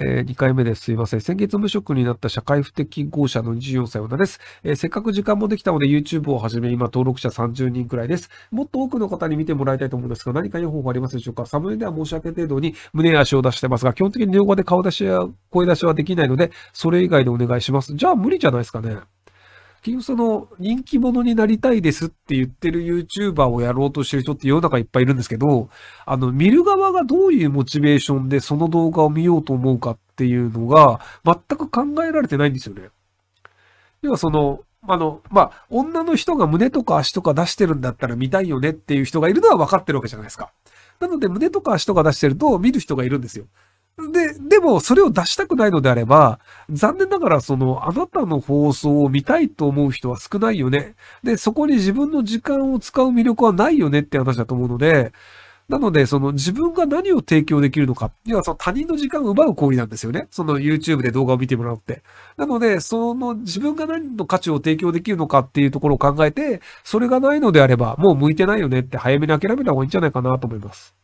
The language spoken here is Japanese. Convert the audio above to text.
えー、2回目です。すいません。先月無職になった社会不適合者の24歳女です、えー、せっかく時間もできたので YouTube をはじめ今登録者30人くらいです。もっと多くの方に見てもらいたいと思うんですが、何か良い方法ありますでしょうかサムネでは申し訳程度に胸や足を出してますが、基本的に両方で顔出しや声出しはできないので、それ以外でお願いします。じゃあ無理じゃないですかね。結局その人気者になりたいですって言ってる YouTuber をやろうとしてる人って世の中いっぱいいるんですけど、あの、見る側がどういうモチベーションでその動画を見ようと思うかっていうのが全く考えられてないんですよね。要はその、あの、まあ、女の人が胸とか足とか出してるんだったら見たいよねっていう人がいるのは分かってるわけじゃないですか。なので、胸とか足とか出してると見る人がいるんですよ。で、でも、それを出したくないのであれば、残念ながら、その、あなたの放送を見たいと思う人は少ないよね。で、そこに自分の時間を使う魅力はないよねって話だと思うので、なので、その自分が何を提供できるのか。要はその他人の時間を奪う行為なんですよね。その YouTube で動画を見てもらうって。なので、その自分が何の価値を提供できるのかっていうところを考えて、それがないのであれば、もう向いてないよねって早めに諦めた方がいいんじゃないかなと思います。